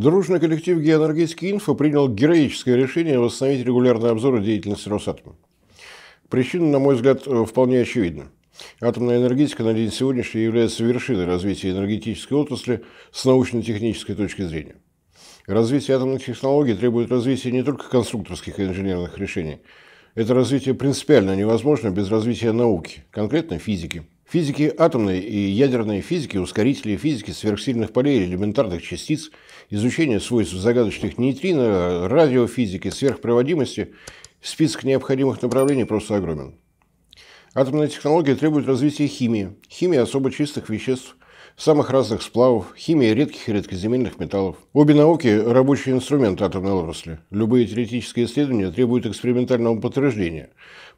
Дружный коллектив «Геоэнергетики Инфо» принял героическое решение восстановить регулярный обзор деятельности Росатома. Причина, на мой взгляд, э, вполне очевидна. Атомная энергетика на день сегодняшний является вершиной развития энергетической отрасли с научно-технической точки зрения. Развитие атомных технологий требует развития не только конструкторских и инженерных решений. Это развитие принципиально невозможно без развития науки, конкретно физики. Физики атомной и ядерной физики, ускорителей физики сверхсильных полей и элементарных частиц – изучение свойств загадочных нейтрино, радиофизики, сверхпроводимости, список необходимых направлений просто огромен. Атомная технология требует развития химии, химии особо чистых веществ, самых разных сплавов, химии редких и редкоземельных металлов. Обе науки – рабочий инструмент атомной отрасли. Любые теоретические исследования требуют экспериментального подтверждения,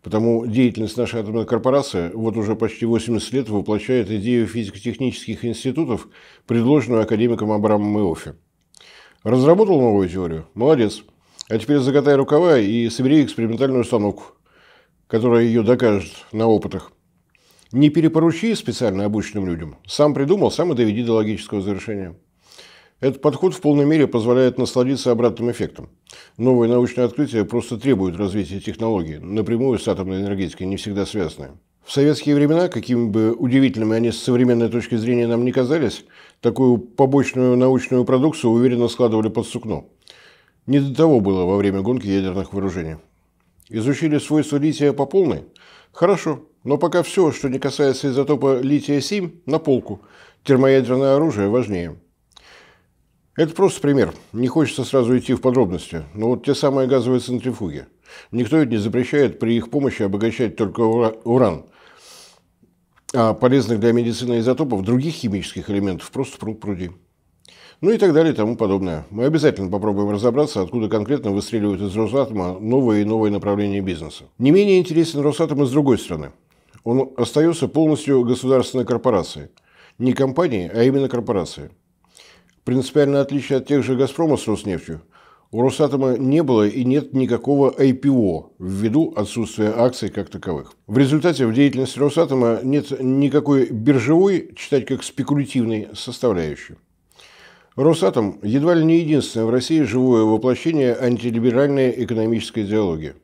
потому деятельность нашей атомной корпорации вот уже почти 80 лет воплощает идею физико-технических институтов, предложенную академиком Абрамом Иофи. Разработал новую теорию? Молодец. А теперь закатай рукава и собери экспериментальную установку, которая ее докажет на опытах. Не перепоручи специально обученным людям. Сам придумал, сам и доведи до логического завершения. Этот подход в полной мере позволяет насладиться обратным эффектом. Новые научные открытия просто требуют развития технологий, напрямую с атомной энергетикой, не всегда связанные. В советские времена, какими бы удивительными они с современной точки зрения нам не казались, такую побочную научную продукцию уверенно складывали под сукно. Не до того было во время гонки ядерных вооружений. Изучили свойства лития по полной? Хорошо, но пока все, что не касается изотопа лития-7, на полку. Термоядерное оружие важнее. Это просто пример. Не хочется сразу идти в подробности. Но вот те самые газовые центрифуги. Никто ведь не запрещает при их помощи обогащать только уран. А, полезных для медицины изотопов, других химических элементов просто пруд пруди. Ну и так далее и тому подобное. Мы обязательно попробуем разобраться, откуда конкретно выстреливают из Росатома новые и новые направления бизнеса. Не менее интересен Росатом и с другой стороны. Он остается полностью государственной корпорацией. Не компанией, а именно корпорацией. Принципиальное отличие от тех же «Газпрома» с Роснефтью у Росатома не было и нет никакого IPO ввиду отсутствия акций как таковых. В результате в деятельности Росатома нет никакой биржевой, читать как спекулятивной, составляющей. Росатом едва ли не единственное в России живое воплощение антилиберальной экономической идеологии.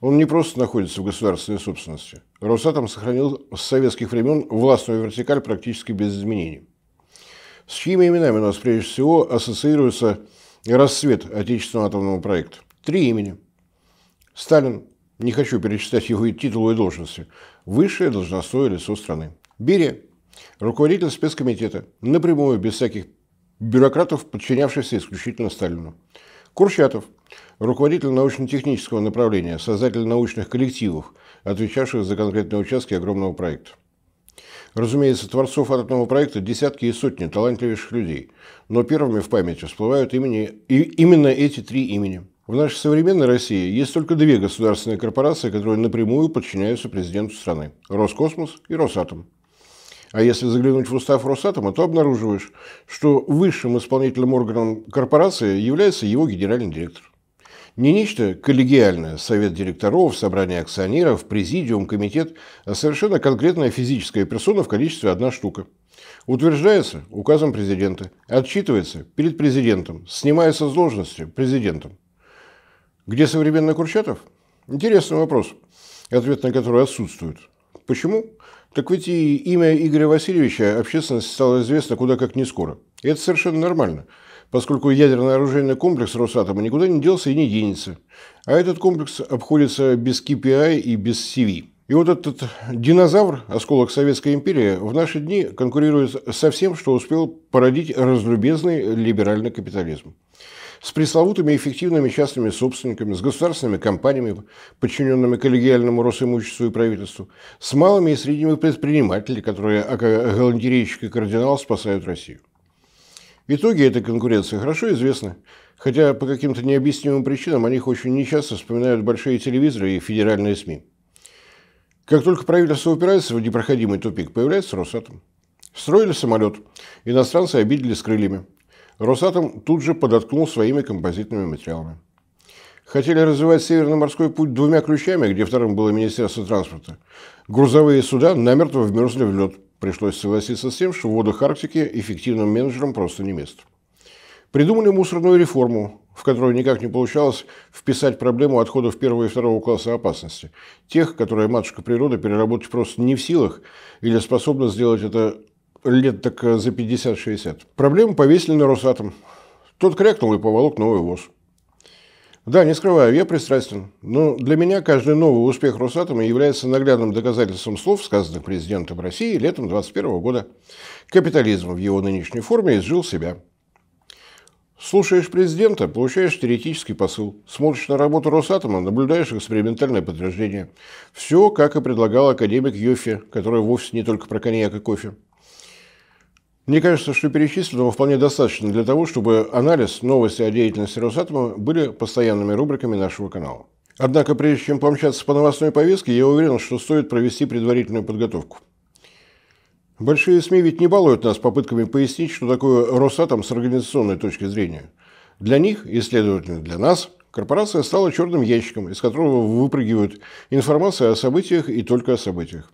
Он не просто находится в государственной собственности. Росатом сохранил с советских времен властную вертикаль практически без изменений. С чьими именами у нас прежде всего ассоциируются и рассвет отечественного атомного проекта. Три имени. Сталин, не хочу перечислять его и титулы и должности, высшее должностное лицо страны. Берия, руководитель спецкомитета, напрямую, без всяких бюрократов, подчинявшийся исключительно Сталину. Курчатов, руководитель научно-технического направления, создатель научных коллективов, отвечавших за конкретные участки огромного проекта. Разумеется, творцов этого одного проекта десятки и сотни талантливейших людей, но первыми в памяти всплывают имени, и именно эти три имени. В нашей современной России есть только две государственные корпорации, которые напрямую подчиняются президенту страны – Роскосмос и Росатом. А если заглянуть в устав Росатома, то обнаруживаешь, что высшим исполнительным органом корпорации является его генеральный директор. Не нечто коллегиальное, совет директоров, собрание акционеров, президиум, комитет, а совершенно конкретная физическая персона в количестве одна штука. Утверждается указом президента, отчитывается перед президентом, снимается с должности президентом. Где современный Курчатов? Интересный вопрос, ответ на который отсутствует. Почему? Так ведь и имя Игоря Васильевича общественности стало известно куда как не скоро. И это совершенно нормально – поскольку ядерный оружейный комплекс Росатома никуда не делся и не денется. А этот комплекс обходится без KPI и без CV. И вот этот динозавр, осколок Советской империи, в наши дни конкурирует со всем, что успел породить разлюбезный либеральный капитализм. С пресловутыми эффективными частными собственниками, с государственными компаниями, подчиненными коллегиальному Росимуществу и правительству, с малыми и средними предпринимателями, которые, как галантерейщик кардинал, спасают Россию. Итоги этой конкуренции хорошо известны, хотя по каким-то необъяснимым причинам о них очень нечасто вспоминают большие телевизоры и федеральные СМИ. Как только правительство упирается в непроходимый тупик, появляется Росатом. Строили самолет, иностранцы обидели с крыльями. Росатом тут же подоткнул своими композитными материалами. Хотели развивать Северный морской путь двумя ключами, где вторым было Министерство транспорта. Грузовые суда намертво вмерзли в лед – Пришлось согласиться с тем, что в водах Арктики эффективным менеджером просто не место. Придумали мусорную реформу, в которую никак не получалось вписать проблему отходов первого и второго класса опасности. Тех, которые матушка природа переработать просто не в силах или способна сделать это лет так э, за 50-60. Проблему повесили на Росатом. Тот крякнул и поволок новый ВОЗ. Да, не скрываю, я пристрастен. Но для меня каждый новый успех Росатома является наглядным доказательством слов, сказанных президентом России летом 2021 года. Капитализм в его нынешней форме изжил себя. Слушаешь президента, получаешь теоретический посыл, смотришь на работу Росатома, наблюдаешь экспериментальное подтверждение. Все, как и предлагал академик Йоффи, который вовсе не только про коньяк и кофе. Мне кажется, что перечисленного вполне достаточно для того, чтобы анализ, новости о деятельности Росатома были постоянными рубриками нашего канала. Однако, прежде чем помчаться по новостной повестке, я уверен, что стоит провести предварительную подготовку. Большие СМИ ведь не балуют нас попытками пояснить, что такое Росатом с организационной точки зрения. Для них, и, следовательно, для нас, корпорация стала черным ящиком, из которого выпрыгивают информация о событиях и только о событиях.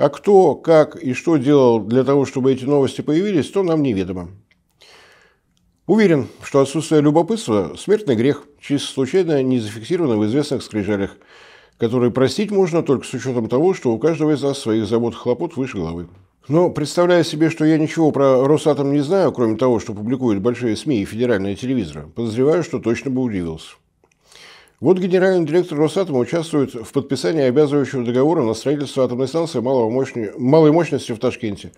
А кто, как и что делал для того, чтобы эти новости появились, то нам неведомо. Уверен, что отсутствие любопытства – смертный грех, чисто случайно не зафиксировано в известных скрижалях, которые простить можно только с учетом того, что у каждого из нас своих забот и хлопот выше головы. Но представляя себе, что я ничего про Росатом не знаю, кроме того, что публикуют большие СМИ и федеральные телевизоры, подозреваю, что точно бы удивился. Вот генеральный директор Росатома участвует в подписании обязывающего договора на строительство атомной станции малого мощни... малой мощности в Ташкенте.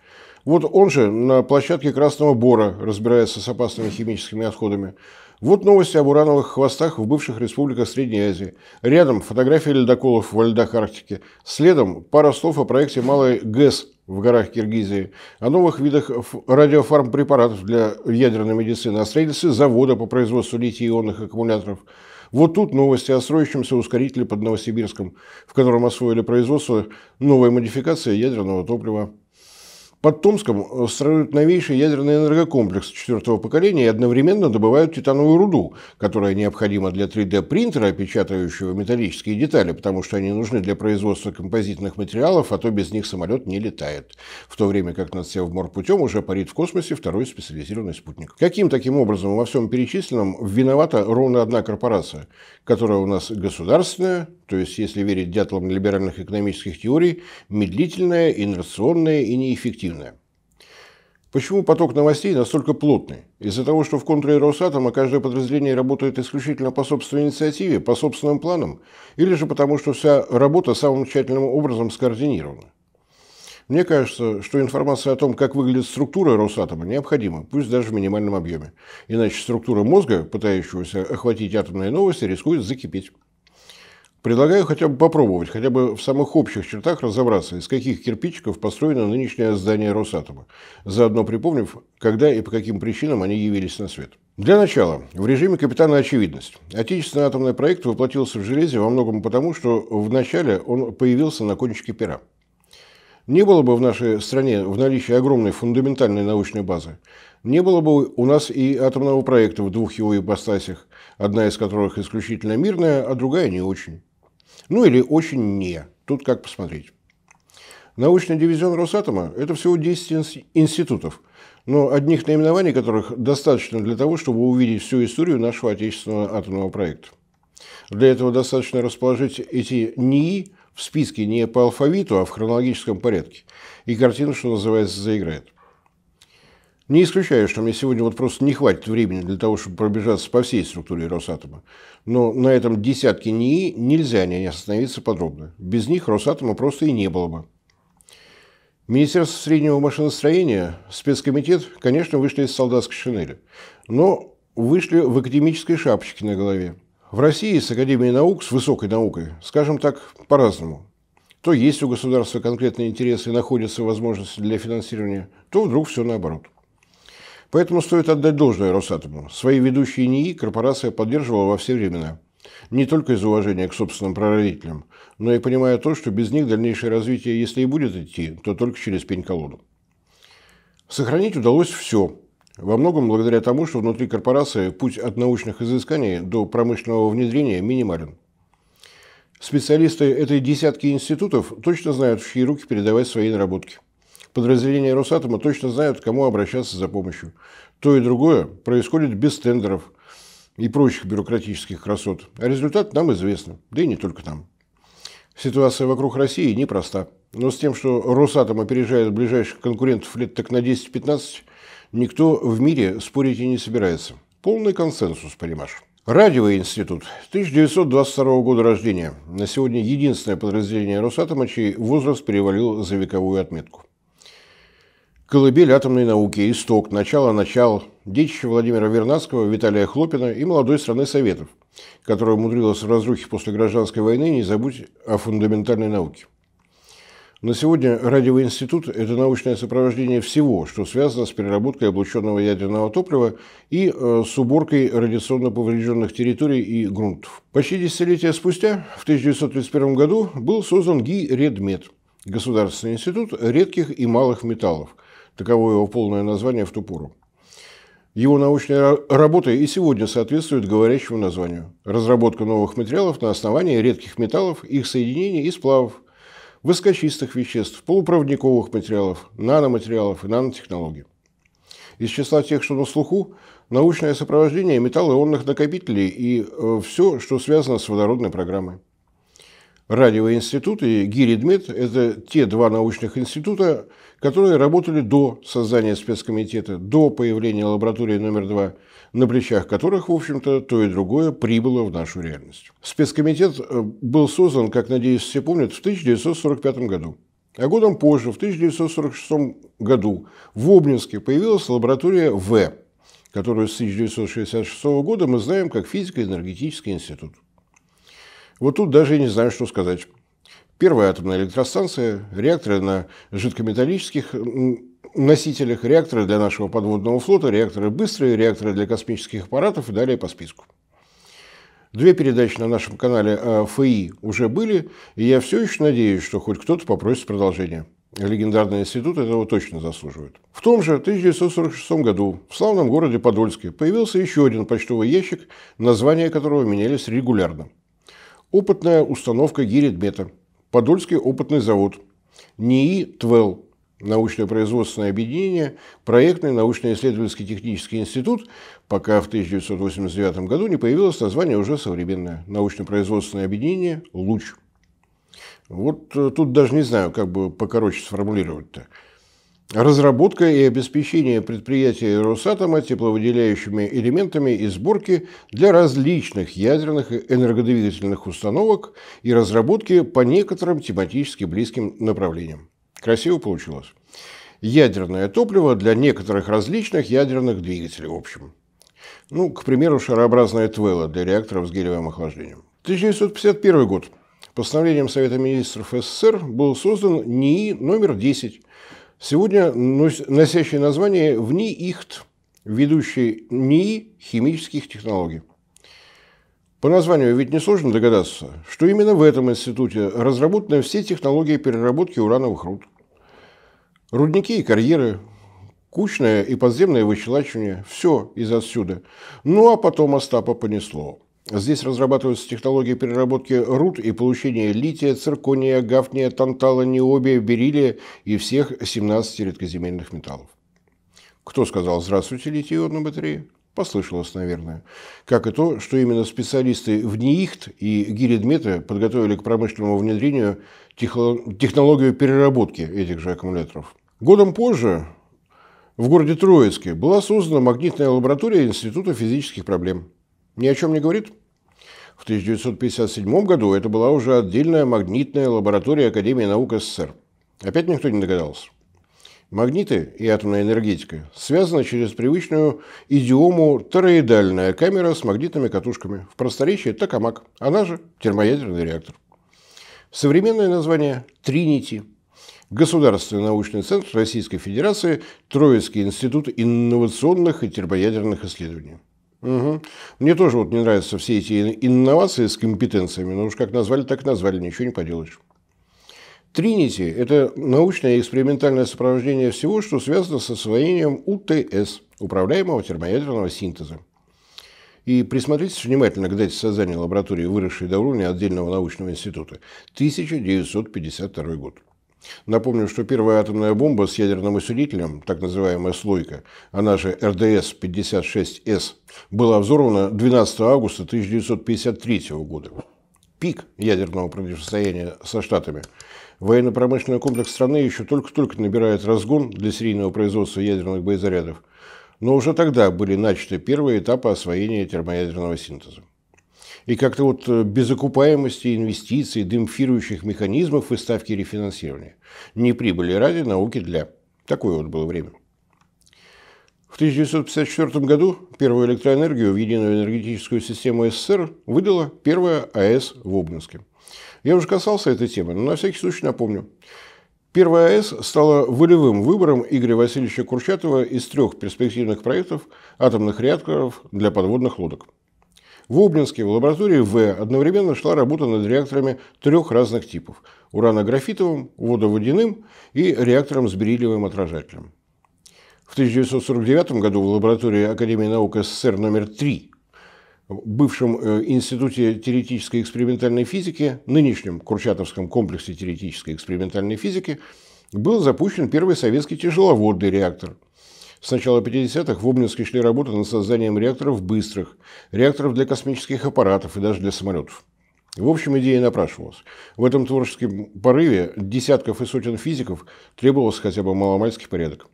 Вот он же на площадке Красного Бора разбирается с опасными химическими отходами. Вот новости об урановых хвостах в бывших республиках Средней Азии. Рядом фотографии ледоколов во льдах Арктики. Следом пара слов о проекте «Малой ГЭС» в горах Киргизии, о новых видах радиофармпрепаратов для ядерной медицины, о строительстве завода по производству литий-ионных аккумуляторов – вот тут новости о строящемся ускорителе под Новосибирском, в котором освоили производство новой модификации ядерного топлива под Томском э, строят новейший ядерный энергокомплекс четвертого поколения и одновременно добывают титановую руду, которая необходима для 3D-принтера, печатающего металлические детали, потому что они нужны для производства композитных материалов, а то без них самолет не летает. В то время как над Севморпутем уже парит в космосе второй специализированный спутник. Каким таким образом во всем перечисленном виновата ровно одна корпорация, которая у нас государственная, то есть, если верить дятлам либеральных экономических теорий, медлительная, инерционная и неэффективная сильная. Почему поток новостей настолько плотный? Из-за того, что в контуре Росатома каждое подразделение работает исключительно по собственной инициативе, по собственным планам, или же потому, что вся работа самым тщательным образом скоординирована? Мне кажется, что информация о том, как выглядит структура Росатома, необходима, пусть даже в минимальном объеме. Иначе структура мозга, пытающегося охватить атомные новости, рискует закипеть. Предлагаю хотя бы попробовать, хотя бы в самых общих чертах разобраться, из каких кирпичиков построено нынешнее здание Росатома, заодно припомнив, когда и по каким причинам они явились на свет. Для начала, в режиме капитана очевидность. Отечественный атомный проект воплотился в железе во многом потому, что вначале он появился на кончике пера. Не было бы в нашей стране в наличии огромной фундаментальной научной базы, не было бы у нас и атомного проекта в двух его ипостасях, одна из которых исключительно мирная, а другая не очень. Ну или очень не. Тут как посмотреть. Научный дивизион Росатома – это всего 10 институтов, но одних наименований которых достаточно для того, чтобы увидеть всю историю нашего отечественного атомного проекта. Для этого достаточно расположить эти НИИ в списке не по алфавиту, а в хронологическом порядке. И картина, что называется, заиграет. Не исключаю, что мне сегодня вот просто не хватит времени для того, чтобы пробежаться по всей структуре Росатома. Но на этом десятке НИИ нельзя не остановиться подробно. Без них Росатома просто и не было бы. Министерство среднего машиностроения, спецкомитет, конечно, вышли из солдатской шинели, но вышли в академической шапочке на голове. В России с Академией наук, с высокой наукой, скажем так, по-разному. То есть у государства конкретные интересы и находятся возможности для финансирования, то вдруг все наоборот. Поэтому стоит отдать должное Росатому. Свои ведущие НИИ корпорация поддерживала во все времена. Не только из уважения к собственным прародителям, но и понимая то, что без них дальнейшее развитие, если и будет идти, то только через пень-колоду. Сохранить удалось все. Во многом благодаря тому, что внутри корпорации путь от научных изысканий до промышленного внедрения минимален. Специалисты этой десятки институтов точно знают, в чьи руки передавать свои наработки – подразделения Росатома точно знают, к кому обращаться за помощью. То и другое происходит без тендеров и прочих бюрократических красот. А результат нам известен, да и не только нам. Ситуация вокруг России непроста. Но с тем, что Росатом опережает ближайших конкурентов лет так на 10-15, никто в мире спорить и не собирается. Полный консенсус, понимаешь. Радиоинститут. 1922 года рождения. На сегодня единственное подразделение Росатома, чей возраст перевалил за вековую отметку. Колыбель атомной науки, исток, начало-начал, детище Владимира Вернадского, Виталия Хлопина и молодой страны Советов, которая умудрилась в разрухе после гражданской войны не забудь о фундаментальной науке. На сегодня радиоинститут – это научное сопровождение всего, что связано с переработкой облученного ядерного топлива и э, с уборкой радиационно поврежденных территорий и грунтов. Почти десятилетия спустя, в 1931 году, был создан ГИ «Редмет» – Государственный институт редких и малых металлов – таково его полное название в ту пору. Его научная работа и сегодня соответствует говорящему названию. Разработка новых материалов на основании редких металлов, их соединений и сплавов, высокочистых веществ, полупроводниковых материалов, наноматериалов и нанотехнологий. Из числа тех, что на слуху, научное сопровождение металлоионных накопителей и э, все, что связано с водородной программой. Радиоинститут и ГИРИДМЕД – это те два научных института, которые работали до создания спецкомитета, до появления лаборатории номер два, на плечах которых, в общем-то, то и другое прибыло в нашу реальность. Спецкомитет э, был создан, как, надеюсь, все помнят, в 1945 году. А годом позже, в 1946 году, в Обнинске появилась лаборатория В, которую с 1966 года мы знаем как физико-энергетический институт. Вот тут даже не знаю, что сказать. Первая атомная электростанция, реакторы на жидкометаллических носителях, реакторы для нашего подводного флота, реакторы быстрые, реакторы для космических аппаратов и далее по списку. Две передачи на нашем канале э, ФИ уже были, и я все еще надеюсь, что хоть кто-то попросит продолжение. Легендарный институт этого точно заслуживает. В том же 1946 году в славном городе Подольске появился еще один почтовый ящик, названия которого менялись регулярно – Опытная установка Гиридмета. Подольский опытный завод. НИИ ТВЭЛ. Научно-производственное объединение, проектный научно-исследовательский технический институт, пока в 1989 году не появилось название уже современное – научно-производственное объединение «Луч». Вот э, тут даже не знаю, как бы покороче сформулировать-то. Разработка и обеспечение предприятия Росатома тепловыделяющими элементами и сборки для различных ядерных энергодвигательных установок и разработки по некоторым тематически близким направлениям. Красиво получилось. Ядерное топливо для некоторых различных ядерных двигателей в общем. Ну, к примеру, шарообразная твела для реакторов с гелевым охлаждением. 1951 год. Постановлением Совета министров СССР был создан НИИ номер 10 Сегодня носящее название ВНИИХТ, ведущий НИИ химических технологий. По названию ведь несложно догадаться, что именно в этом институте разработаны все технологии переработки урановых руд. Рудники и карьеры, кучное и подземное выщелачивание – все из отсюда. Ну а потом Остапа понесло – Здесь разрабатываются технологии переработки руд и получения лития, циркония, гафния, тантала, необия, берилия и всех 17 редкоземельных металлов. Кто сказал «Здравствуйте, литий-ионная батарея»? Послышалось, наверное. Как и то, что именно специалисты в НИИХТ и Гиридмета подготовили к промышленному внедрению технологию переработки этих же аккумуляторов. Годом позже в городе Троицке была создана магнитная лаборатория Института физических проблем. Ни о чем не говорит? В 1957 году это была уже отдельная магнитная лаборатория Академии наук СССР. Опять никто не догадался. Магниты и атомная энергетика связаны через привычную идиому тороидальная камера с магнитными катушками, в просторечии токамак, она же термоядерный реактор. Современное название – Тринити. Государственный научный центр Российской Федерации – Троицкий институт инновационных и термоядерных исследований. Угу. Мне тоже вот не нравятся все эти инновации с компетенциями, но уж как назвали, так назвали, ничего не поделаешь. Тринити – это научное и экспериментальное сопровождение всего, что связано с освоением УТС – управляемого термоядерного синтеза. И присмотритесь внимательно к дате создания лаборатории, выросшей до уровня отдельного научного института – 1952 год. Напомню, что первая атомная бомба с ядерным усилителем, так называемая «Слойка», она же РДС-56С, была взорвана 12 августа 1953 года. Пик ядерного противостояния со Штатами. Военно-промышленный комплекс страны еще только-только набирает разгон для серийного производства ядерных боезарядов, но уже тогда были начаты первые этапы освоения термоядерного синтеза. И как-то вот э, без окупаемости инвестиций, демпфирующих механизмов и ставки рефинансирования. Не прибыли ради науки для. Такое вот было время. В 1954 году первую электроэнергию в единую энергетическую систему СССР выдала первая АЭС в Обнинске. Я уже касался этой темы, но на всякий случай напомню. Первая АЭС стала волевым выбором Игоря Васильевича Курчатова из трех перспективных проектов атомных реакторов для подводных лодок. В Обнинске в лаборатории В одновременно шла работа над реакторами трех разных типов – уранографитовым, водоводяным и реактором с бериллиевым отражателем. В 1949 году в лаборатории Академии наук СССР номер 3 бывшем э, Институте теоретической экспериментальной физики, нынешнем Курчатовском комплексе теоретической экспериментальной физики, был запущен первый советский тяжеловодный реактор – с начала 50-х в Обнинске шли работы над созданием реакторов быстрых, реакторов для космических аппаратов и даже для самолетов. В общем, идея напрашивалась. В этом творческом порыве десятков и сотен физиков требовался хотя бы маломальский порядок.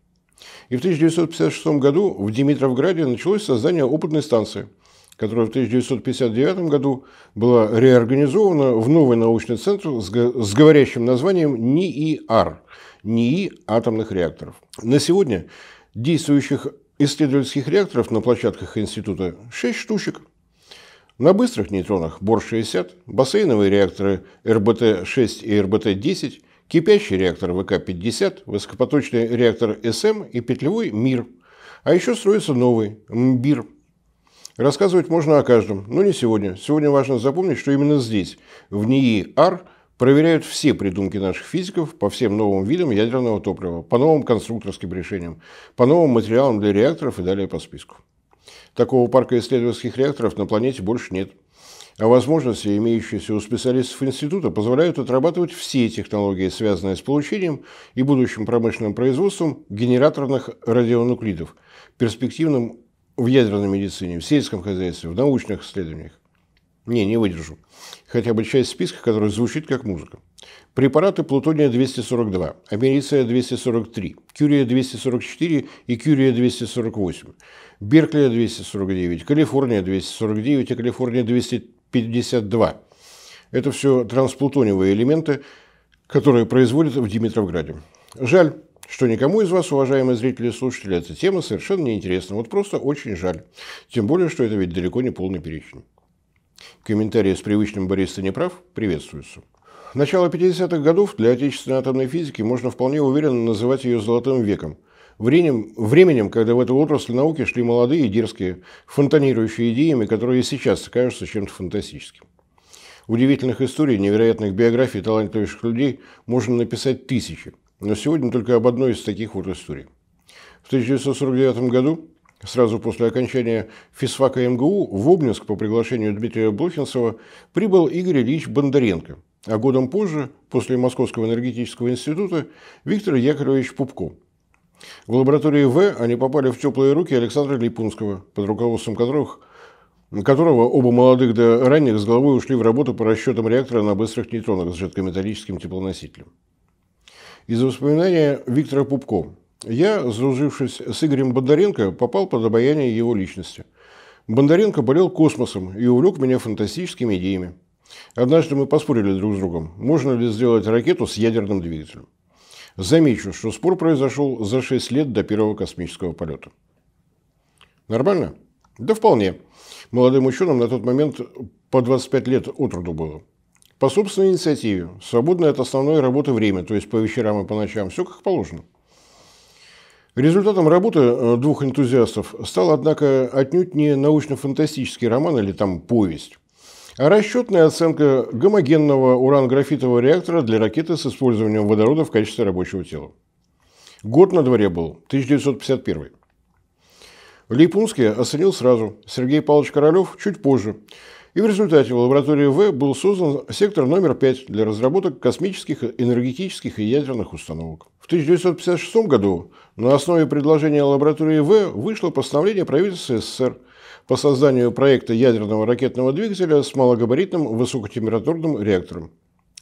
И в 1956 году в Димитровграде началось создание опытной станции, которая в 1959 году была реорганизована в новый научный центр с говорящим названием НИИАР – НИИ атомных реакторов. На сегодня Действующих исследовательских реакторов на площадках института 6 штучек. На быстрых нейтронах Бор-60, бассейновые реакторы РБТ-6 и РБТ-10, кипящий реактор ВК-50, высокопоточный реактор СМ эм и петлевой МИР. А еще строится новый МБИР. Рассказывать можно о каждом, но не сегодня. Сегодня важно запомнить, что именно здесь, в НИИ-Ар, проверяют все придумки наших физиков по всем новым видам ядерного топлива, по новым конструкторским решениям, по новым материалам для реакторов и далее по списку. Такого парка исследовательских реакторов на планете больше нет. А возможности, имеющиеся у специалистов института, позволяют отрабатывать все технологии, связанные с получением и будущим промышленным производством генераторных радионуклидов, перспективным в ядерной медицине, в сельском хозяйстве, в научных исследованиях. Не, не выдержу хотя бы часть списка, которая звучит как музыка. Препараты плутония-242, америция-243, кюрия-244 и кюрия-248, берклия-249, калифорния-249 и калифорния-252. Это все трансплутониевые элементы, которые производят в Димитровграде. Жаль, что никому из вас, уважаемые зрители и слушатели, эта тема совершенно неинтересна. Вот просто очень жаль. Тем более, что это ведь далеко не полный перечень. Комментарии с привычным Борис Неправ приветствуются. Начало 50-х годов для отечественной атомной физики можно вполне уверенно называть ее «золотым веком», временем, временем, когда в эту отрасль науки шли молодые и дерзкие, фонтанирующие идеями, которые сейчас кажутся чем-то фантастическим. Удивительных историй, невероятных биографий талантливейших людей можно написать тысячи, но сегодня только об одной из таких вот историй. В 1949 году Сразу после окончания физфака МГУ в Обнинск по приглашению Дмитрия Блохинцева прибыл Игорь Ильич Бондаренко, а годом позже, после Московского энергетического института, Виктор Яковлевич Пупко. В лаборатории В они попали в теплые руки Александра Липунского, под руководством которых, которого оба молодых до ранних с головой ушли в работу по расчетам реактора на быстрых нейтронах с жидкометаллическим теплоносителем. Из воспоминания Виктора Пупкова. Я, сдружившись с Игорем Бондаренко, попал под обаяние его личности. Бондаренко болел космосом и увлек меня фантастическими идеями. Однажды мы поспорили друг с другом, можно ли сделать ракету с ядерным двигателем. Замечу, что спор произошел за 6 лет до первого космического полета. Нормально? Да вполне. Молодым ученым на тот момент по 25 лет от роду было. По собственной инициативе, свободное от основной работы время, то есть по вечерам и по ночам, все как положено. Результатом работы э, двух энтузиастов стал, однако, отнюдь не научно-фантастический роман или там повесть, а расчетная оценка гомогенного уран-графитового реактора для ракеты с использованием водорода в качестве рабочего тела. Год на дворе был, 1951. Липунский оценил сразу, Сергей Павлович Королев чуть позже – и в результате в лаборатории В был создан сектор номер 5 для разработок космических, энергетических и ядерных установок. В 1956 году на основе предложения лаборатории В вышло постановление правительства СССР по созданию проекта ядерного ракетного двигателя с малогабаритным высокотемпературным реактором.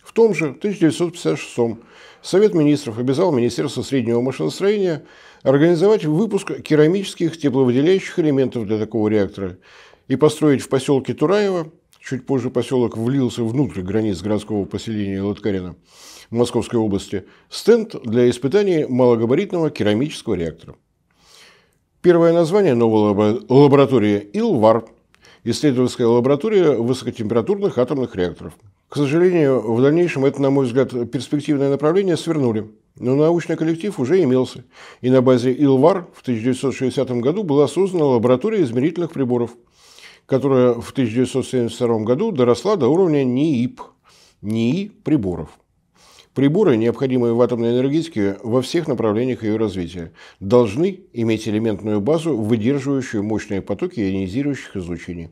В том же 1956 Совет министров обязал Министерство среднего машиностроения организовать выпуск керамических тепловыделяющих элементов для такого реактора и построить в поселке Тураева, чуть позже поселок влился внутрь границ городского поселения Латкарина в Московской области, стенд для испытания малогабаритного керамического реактора. Первое название новой лаборатории – Илвар, исследовательская лаборатория высокотемпературных атомных реакторов. К сожалению, в дальнейшем это, на мой взгляд, перспективное направление свернули, но научный коллектив уже имелся, и на базе Илвар в 1960 году была создана лаборатория измерительных приборов – которая в 1972 году доросла до уровня НИИП, НИИ приборов. Приборы, необходимые в атомной энергетике во всех направлениях ее развития, должны иметь элементную базу, выдерживающую мощные потоки ионизирующих излучений.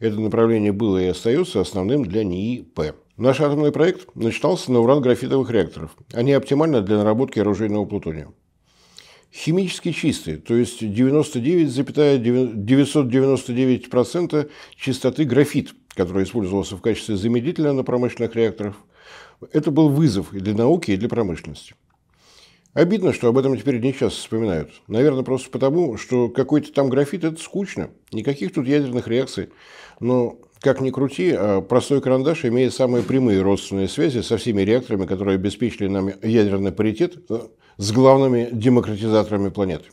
Это направление было и остается основным для НИИП. Наш атомный проект начинался на уран-графитовых реакторов. Они оптимальны для наработки оружейного плутония химически чистые, то есть 99,999% чистоты графит, который использовался в качестве замедлителя на промышленных реакторах. Это был вызов и для науки, и для промышленности. Обидно, что об этом теперь не часто вспоминают. Наверное, просто потому, что какой-то там графит – это скучно. Никаких тут ядерных реакций. Но, как ни крути, а простой карандаш имеет самые прямые родственные связи со всеми реакторами, которые обеспечили нам ядерный паритет, э, с главными демократизаторами планеты.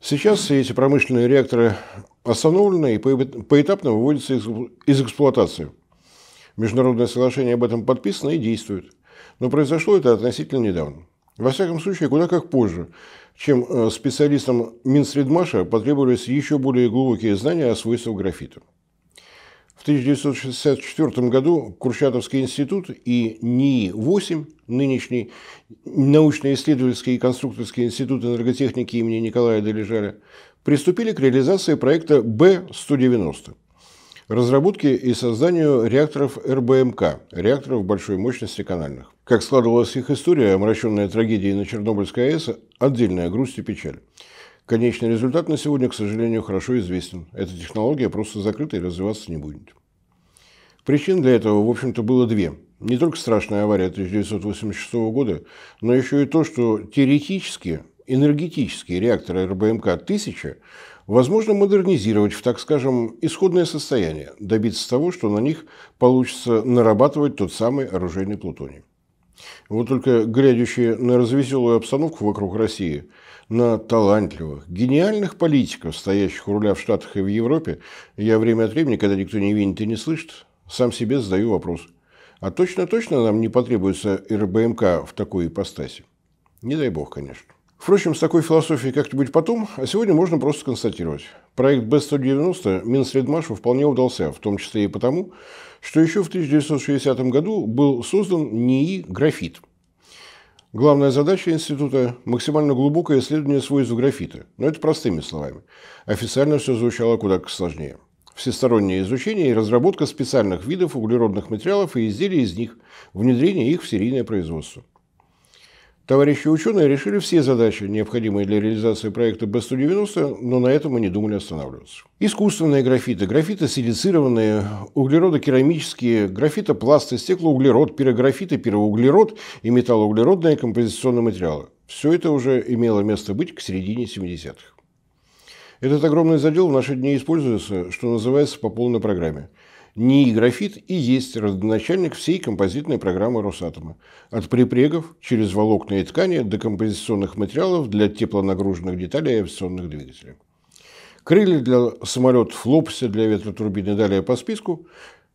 Сейчас эти промышленные реакторы остановлены и поэтапно выводятся из эксплуатации. Международное соглашение об этом подписано и действует. Но произошло это относительно недавно. Во всяком случае, куда как позже, чем э, специалистам Минсредмаша потребовались еще более глубокие знания о свойствах графита. 1964 году Курчатовский институт и НИИ-8, нынешний научно-исследовательский и конструкторский институт энерготехники имени Николая Долежаля, приступили к реализации проекта Б-190 разработке и созданию реакторов РБМК, реакторов большой мощности канальных. Как складывалась их история, омраченная трагедией на Чернобыльской АЭС, отдельная грусть и печаль. Конечный результат на сегодня, к сожалению, хорошо известен. Эта технология просто закрыта и развиваться не будет. Причин для этого, в общем-то, было две. Не только страшная авария 1986 года, но еще и то, что теоретически энергетические реакторы РБМК-1000 возможно модернизировать в, так скажем, исходное состояние, добиться того, что на них получится нарабатывать тот самый оружейный плутоний. Вот только глядящие на развеселую обстановку вокруг России, на талантливых, гениальных политиков, стоящих у руля в Штатах и в Европе, я время от времени, когда никто не винит и не слышит, сам себе задаю вопрос. А точно-точно нам не потребуется РБМК в такой ипостаси? Не дай бог, конечно. Впрочем, с такой философией как-нибудь потом, а сегодня можно просто констатировать. Проект Б-190 Минсредмашу вполне удался, в том числе и потому, что еще в 1960 году был создан НИИ «Графит». Главная задача института – максимально глубокое исследование свойств графита. Но это простыми словами. Официально все звучало куда сложнее – всестороннее изучение и разработка специальных видов углеродных материалов и изделий из них, внедрение их в серийное производство. Товарищи ученые решили все задачи, необходимые для реализации проекта б 190 но на этом мы не думали останавливаться. Искусственные графиты, графиты силицированные, углеродокерамические, графитопласты, стеклоуглерод, пирографиты, пироуглерод и металлоуглеродные композиционные материалы. Все это уже имело место быть к середине 70-х. Этот огромный задел в наши дни используется, что называется, по полной программе. НИИ «Графит» и есть родоначальник всей композитной программы «Росатома». От припрегов через волокна и ткани до композиционных материалов для теплонагруженных деталей и авиационных двигателей. Крылья для самолетов, лопасти для ветротурбины далее по списку,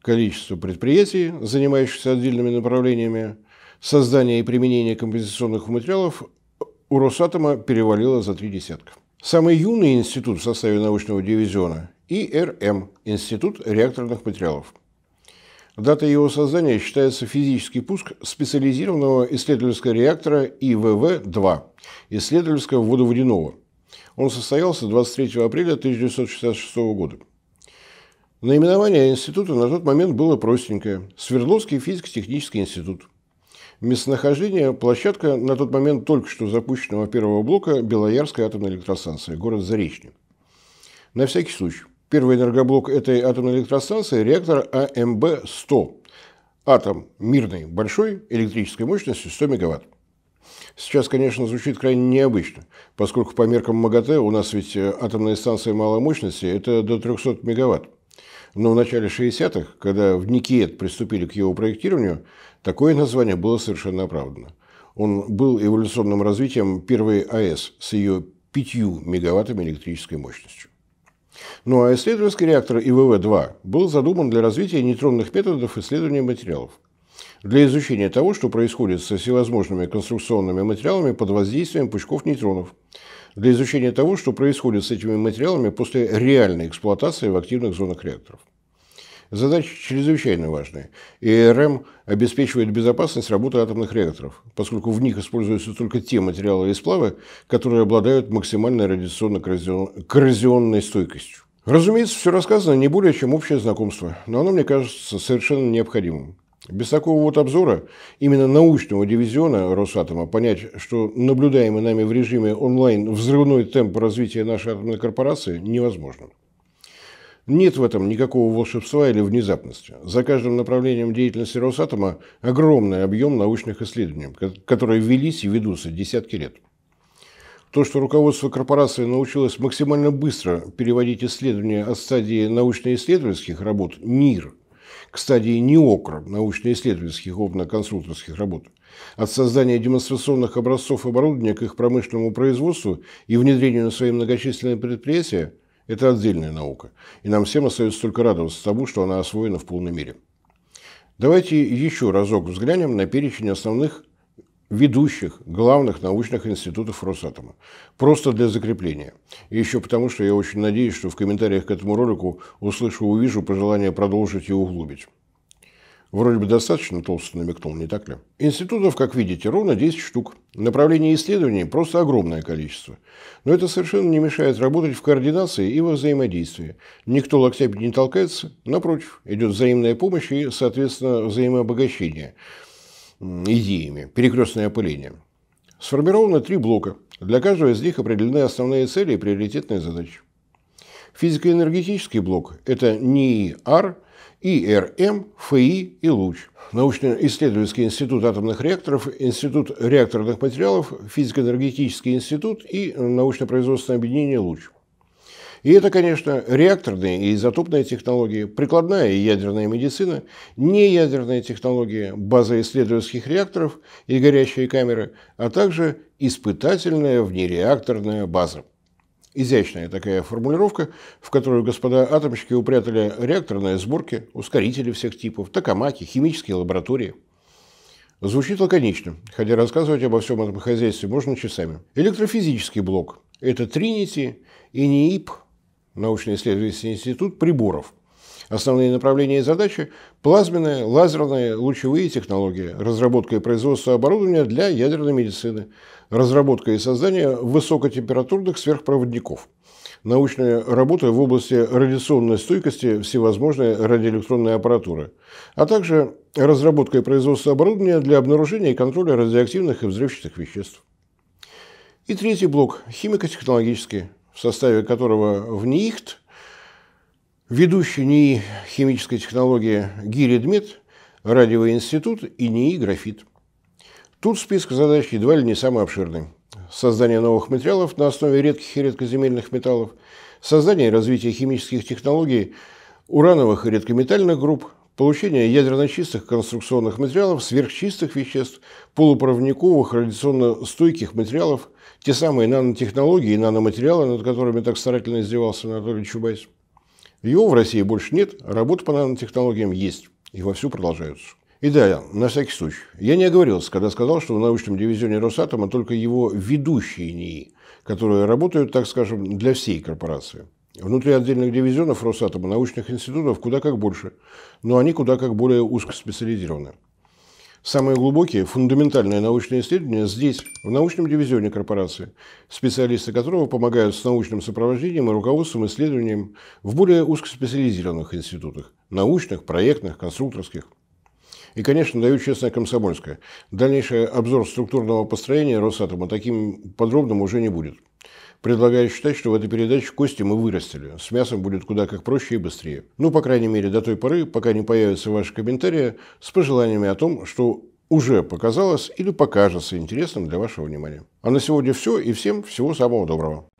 количество предприятий, занимающихся отдельными направлениями, создание и применение композиционных материалов у «Росатома» перевалило за три десятка. Самый юный институт в составе научного дивизиона – ИРМ – Институт реакторных материалов. Дата его создания считается физический пуск специализированного исследовательского реактора ИВВ-2, исследовательского водоводяного. Он состоялся 23 апреля 1966 года. Наименование института на тот момент было простенькое – Свердловский физико-технический институт – местонахождение площадка на тот момент только что запущенного первого блока Белоярской атомной электростанции, город Заречный. На всякий случай, первый энергоблок этой атомной электростанции – реактор АМБ-100. Атом мирной, большой, электрической мощностью 100 мегаватт. Сейчас, конечно, звучит крайне необычно, поскольку по меркам МАГАТЭ у нас ведь атомные станции малой мощности – это до 300 мегаватт. Но в начале 60-х, когда в Никиет приступили к его проектированию, такое название было совершенно оправдано. Он был эволюционным развитием первой АЭС с ее 5 мегаваттами электрической мощностью. Ну а исследовательский реактор ИВВ-2 был задуман для развития нейтронных методов исследования материалов – для изучения того, что происходит со всевозможными конструкционными материалами под воздействием пучков нейтронов, для изучения того, что происходит с этими материалами после реальной эксплуатации в активных зонах реакторов. Задачи чрезвычайно важные, ИРМ обеспечивает безопасность работы атомных реакторов, поскольку в них используются только те материалы и сплавы, которые обладают максимальной радиационно-коррозионной стойкостью. Разумеется, все рассказано не более чем общее знакомство, но оно мне кажется совершенно необходимым. Без такого вот обзора именно научного дивизиона Росатома понять, что наблюдаемый нами в режиме онлайн взрывной темп развития нашей атомной корпорации невозможно. Нет в этом никакого волшебства или внезапности. За каждым направлением деятельности Росатома огромный объем научных исследований, которые велись и ведутся десятки лет. То, что руководство корпорации научилось максимально быстро переводить исследования от стадии научно-исследовательских работ НИР к стадии неокра научно-исследовательских опытно-конструкторских работ, от создания демонстрационных образцов оборудования к их промышленному производству и внедрению на свои многочисленные предприятия – это отдельная наука, и нам всем остается только радоваться тому, что она освоена в полной мере. Давайте еще разок взглянем на перечень основных ведущих главных научных институтов Росатома. Просто для закрепления. И еще потому, что я очень надеюсь, что в комментариях к этому ролику услышу, увижу пожелание продолжить и углубить. Вроде бы достаточно толсто намекнул, не так ли? Институтов, как видите, ровно 10 штук. Направлений исследований просто огромное количество. Но это совершенно не мешает работать в координации и во взаимодействии. Никто локтями не толкается, напротив, идет взаимная помощь и, соответственно, взаимообогащение – идеями. Перекрестное опыление. Сформировано три блока. Для каждого из них определены основные цели и приоритетные задачи. Физико-энергетический блок – это НИИ-Р, ИРМ, эм, ФИ и луч. Научно-исследовательский институт атомных реакторов, институт реакторных материалов, физико-энергетический институт и научно-производственное объединение «Луч». И это, конечно, реакторные и изотопные технологии, прикладная и ядерная медицина, неядерные технологии, база исследовательских реакторов и горящие камеры, а также испытательная внереакторная база. Изящная такая формулировка, в которую господа атомщики упрятали реакторные сборки, ускорители всех типов, токамаки, химические лаборатории. Звучит лаконично, хотя рассказывать обо всем этом хозяйстве можно часами. Электрофизический блок – это Trinity и НИИП научно-исследовательский институт приборов. Основные направления и задачи – плазменные, лазерные, лучевые технологии, разработка и производство оборудования для ядерной медицины, разработка и создание высокотемпературных сверхпроводников, научные работы в области радиационной стойкости всевозможной радиоэлектронной аппаратуры, а также разработка и производство оборудования для обнаружения и контроля радиоактивных и взрывчатых веществ. И третий блок – технологический в составе которого в НИИХТ ведущий НИИ химической технологии Гири радиоинститут и НИИ «Графит». Тут список задач едва ли не самый обширный. Создание новых материалов на основе редких и редкоземельных металлов, создание и развитие химических технологий, урановых и редкометальных групп, получение ядерно чистых конструкционных материалов, сверхчистых веществ, полупроводниковых, радиационно стойких материалов, те самые нанотехнологии и наноматериалы, над которыми так старательно издевался Анатолий Чубайс. Его в России больше нет, а работа по нанотехнологиям есть и вовсю продолжаются. И да, на всякий случай, я не оговорился, когда сказал, что в научном дивизионе Росатома только его ведущие НИИ, которые работают, так скажем, для всей корпорации. Внутри отдельных дивизионов Росатома научных институтов куда как больше, но они куда как более узкоспециализированы. Самые глубокие, фундаментальные научные исследования здесь, в научном дивизионе корпорации, специалисты которого помогают с научным сопровождением и руководством исследованием в более узкоспециализированных институтах – научных, проектных, конструкторских. И, конечно, даю честное комсомольское. Дальнейший обзор структурного построения Росатома таким подробным уже не будет – Предлагаю считать, что в этой передаче кости мы вырастили. С мясом будет куда как проще и быстрее. Ну, по крайней мере, до той поры, пока не появятся ваши комментарии с пожеланиями о том, что уже показалось или покажется интересным для вашего внимания. А на сегодня все и всем всего самого доброго.